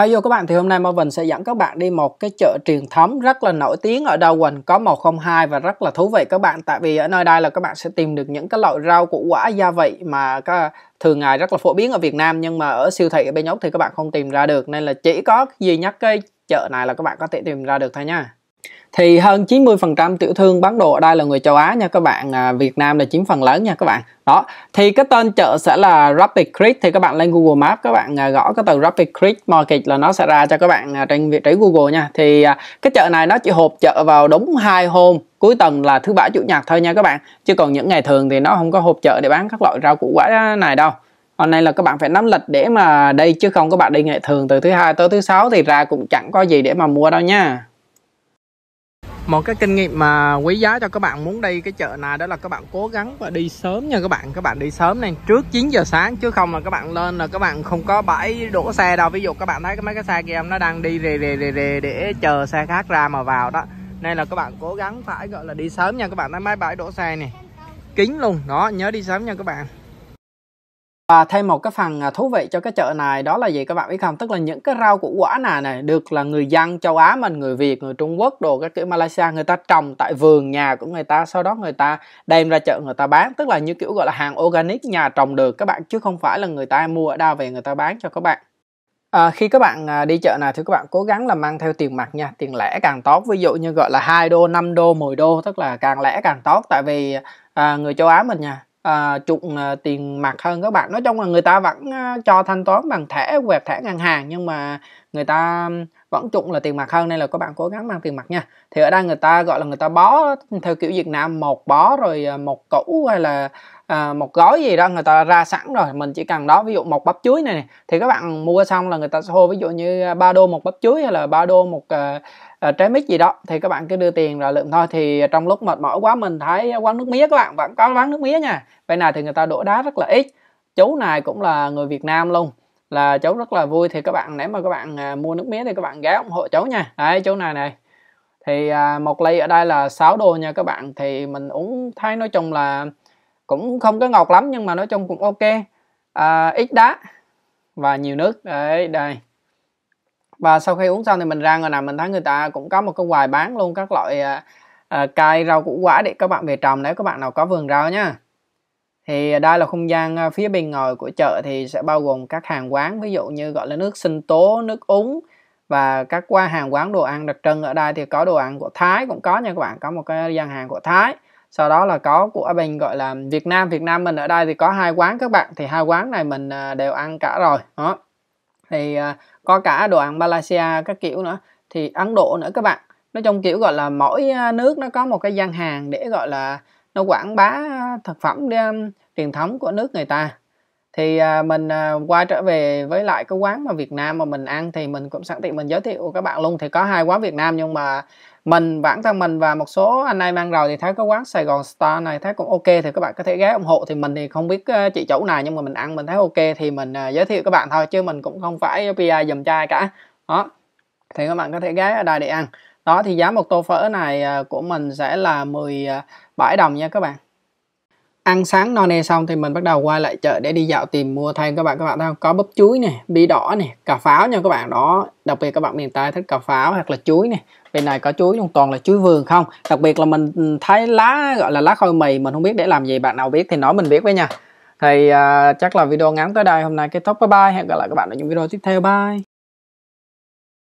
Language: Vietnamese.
Hello các bạn, thì hôm nay Marvin sẽ dẫn các bạn đi một cái chợ truyền thống rất là nổi tiếng ở Darwin có 102 và rất là thú vị các bạn tại vì ở nơi đây là các bạn sẽ tìm được những cái loại rau củ quả gia vị mà các thường ngày rất là phổ biến ở Việt Nam nhưng mà ở siêu thị ở bên Úc thì các bạn không tìm ra được nên là chỉ có duy nhất cái chợ này là các bạn có thể tìm ra được thôi nha thì hơn 90% tiểu thương bán đồ ở đây là người châu Á nha các bạn à, Việt Nam là chiếm phần lớn nha các bạn đó thì cái tên chợ sẽ là Rapid Creek thì các bạn lên Google Maps các bạn à, gõ cái từ Rapid Creek Market là nó sẽ ra cho các bạn à, trên vị trí Google nha thì à, cái chợ này nó chỉ hộp chợ vào đúng hai hôm cuối tuần là thứ bảy chủ nhật thôi nha các bạn chứ còn những ngày thường thì nó không có hộp chợ để bán các loại rau củ quả này đâu hôm nay là các bạn phải nắm lịch để mà đây chứ không các bạn đi ngày thường từ thứ hai tới thứ sáu thì ra cũng chẳng có gì để mà mua đâu nha một cái kinh nghiệm mà quý giá cho các bạn muốn đi cái chợ này đó là các bạn cố gắng và đi sớm nha các bạn các bạn đi sớm này trước 9 giờ sáng chứ không là các bạn lên là các bạn không có bãi đổ xe đâu ví dụ các bạn thấy cái mấy cái xe kia em nó đang đi rề rề rề rề để chờ xe khác ra mà vào đó nên là các bạn cố gắng phải gọi là đi sớm nha các bạn thấy mấy bãi đổ xe này kín luôn đó nhớ đi sớm nha các bạn và thêm một cái phần à, thú vị cho cái chợ này đó là gì các bạn biết không? Tức là những cái rau củ quả này này được là người dân châu Á mình, người Việt, người Trung Quốc, đồ các kiểu Malaysia người ta trồng tại vườn nhà của người ta, sau đó người ta đem ra chợ người ta bán, tức là như kiểu gọi là hàng organic nhà trồng được các bạn chứ không phải là người ta mua ở đâu về người ta bán cho các bạn. À, khi các bạn à, đi chợ này thì các bạn cố gắng là mang theo tiền mặt nha, tiền lẻ càng tốt. Ví dụ như gọi là 2 đô, 5 đô, 10 đô, tức là càng lẻ càng tốt tại vì à, người châu Á mình nha, à, trục à, tiền mặt hơn các bạn nói chung là người ta vẫn à, cho thanh toán bằng thẻ quẹt thẻ ngân hàng nhưng mà người ta vẫn trụng là tiền mặt hơn nên là các bạn cố gắng mang tiền mặt nha thì ở đây người ta gọi là người ta bó theo kiểu Việt Nam một bó rồi à, một củ hay là à, một gói gì đó người ta ra sẵn rồi mình chỉ cần đó ví dụ một bắp chuối này, này thì các bạn mua xong là người ta sẽ hô ví dụ như à, ba đô một bắp chuối hay là ba đô một à, à, trái mít gì đó thì các bạn cứ đưa tiền là lượng thôi thì trong lúc mệt mỏi quá mình thấy quán nước mía các bạn vẫn có quán nước mía nha vậy này thì người ta đổ đá rất là ít chú này cũng là người Việt Nam luôn là cháu rất là vui thì các bạn nếu mà các bạn à, mua nước mía thì các bạn ghé ủng hộ cháu nha đấy chỗ này này thì à, một ly ở đây là 6 đô nha các bạn thì mình uống thấy nói chung là cũng không có ngọt lắm nhưng mà nói chung cũng ok à, ít đá và nhiều nước đấy đây và sau khi uống xong thì mình ra ngoài nào mình thấy người ta cũng có một cái quài bán luôn các loại à, à, cay rau củ quả để các bạn về trồng nếu các bạn nào có vườn rau nha thì đây là không gian ờ, phía bên ngoài của chợ thì sẽ bao gồm các hàng quán ví dụ như gọi là nước sinh tố nước uống và các qua hàng quán đồ ăn đặc trưng ở đây thì có đồ ăn của Thái cũng có nha các bạn có một cái gian hàng của Thái sau đó là có của mình gọi là Việt Nam Việt Nam mình ở đây thì có hai quán các bạn thì hai quán này mình ờ, đều ăn cả rồi đó thì ờ, có cả đồ ăn Malaysia các kiểu nữa thì Ấn Độ nữa các bạn nói chung kiểu gọi là mỗi nước nó có một cái gian hàng để gọi là nó quảng bá thực phẩm truyền thống của nước người ta thì à, mình à, quay trở về với lại cái quán mà Việt Nam mà mình ăn thì mình cũng sẵn tiện mình giới thiệu các bạn luôn thì có hai quán Việt Nam nhưng mà mình bản thân mình và một số anh em ăn rồi thì thấy cái quán Sài Gòn Star này thấy cũng ok thì các bạn có thể ghé ủng hộ thì mình thì không biết à, chị chủ này nhưng mà mình ăn mình thấy ok thì mình à, giới thiệu các bạn thôi chứ mình cũng không phải PR dùm chai cả đó thì các bạn có thể ghé ở đây để ăn đó thì giá một tô phở này của mình sẽ là 17 đồng nha các bạn ăn sáng no nê xong thì mình bắt đầu quay lại chợ để đi dạo tìm mua thêm các bạn các bạn thấy không có bắp chuối này, bí đỏ này, cà pháo nha các bạn đó đặc biệt các bạn miền tây thích cà pháo hoặc là chuối này. bên này có chuối luôn toàn là chuối vườn không đặc biệt là mình thấy lá gọi là lá khoai mì mình không biết để làm gì bạn nào biết thì nói mình biết với nha thì uh, chắc là video ngắn tới đây hôm nay kết thúc bye bye hẹn gặp lại các bạn ở những video tiếp theo bye